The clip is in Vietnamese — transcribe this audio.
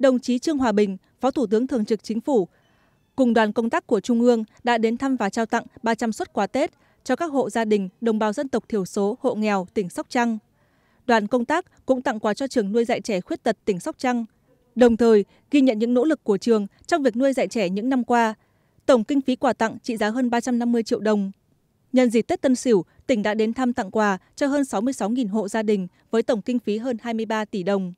đồng chí trương hòa bình phó thủ tướng thường trực chính phủ cùng đoàn công tác của trung ương đã đến thăm và trao tặng ba trăm linh xuất quà tết cho các hộ gia đình đồng bào dân tộc thiểu số hộ nghèo tỉnh sóc trăng đoàn công tác cũng tặng quà cho trường nuôi dạy trẻ khuyết tật tỉnh sóc trăng đồng thời ghi nhận những nỗ lực của trường trong việc nuôi dạy trẻ những năm qua tổng kinh phí quà tặng trị giá hơn ba trăm năm mươi triệu đồng Nhân dịp Tết Tân Sửu, tỉnh đã đến thăm tặng quà cho hơn sáu 66.000 hộ gia đình với tổng kinh phí hơn hai mươi ba tỷ đồng.